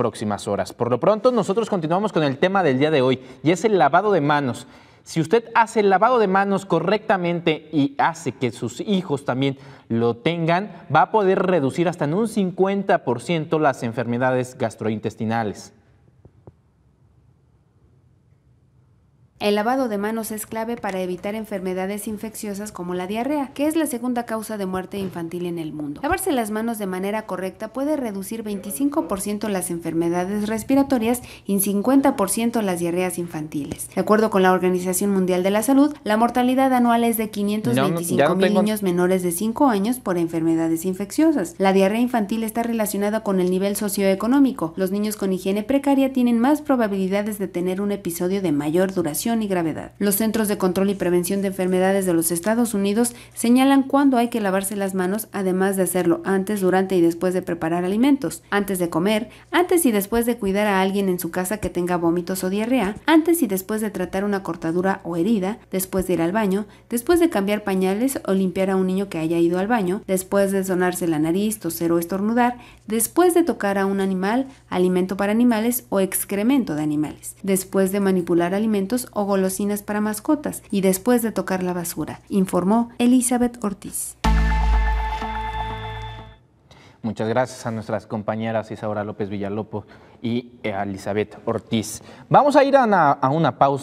próximas horas. Por lo pronto, nosotros continuamos con el tema del día de hoy y es el lavado de manos. Si usted hace el lavado de manos correctamente y hace que sus hijos también lo tengan, va a poder reducir hasta en un 50% las enfermedades gastrointestinales. El lavado de manos es clave para evitar enfermedades infecciosas como la diarrea, que es la segunda causa de muerte infantil en el mundo. Lavarse las manos de manera correcta puede reducir 25% las enfermedades respiratorias y 50% las diarreas infantiles. De acuerdo con la Organización Mundial de la Salud, la mortalidad anual es de 525 niños menores de 5 años por enfermedades infecciosas. La diarrea infantil está relacionada con el nivel socioeconómico. Los niños con higiene precaria tienen más probabilidades de tener un episodio de mayor duración y gravedad. Los Centros de Control y Prevención de Enfermedades de los Estados Unidos señalan cuándo hay que lavarse las manos, además de hacerlo antes, durante y después de preparar alimentos, antes de comer, antes y después de cuidar a alguien en su casa que tenga vómitos o diarrea, antes y después de tratar una cortadura o herida, después de ir al baño, después de cambiar pañales o limpiar a un niño que haya ido al baño, después de sonarse la nariz, toser o estornudar, después de tocar a un animal, alimento para animales o excremento de animales, después de manipular alimentos o o golosinas para mascotas y después de tocar la basura, informó Elizabeth Ortiz. Muchas gracias a nuestras compañeras Isaura López Villalopo y Elizabeth Ortiz. Vamos a ir a una pausa.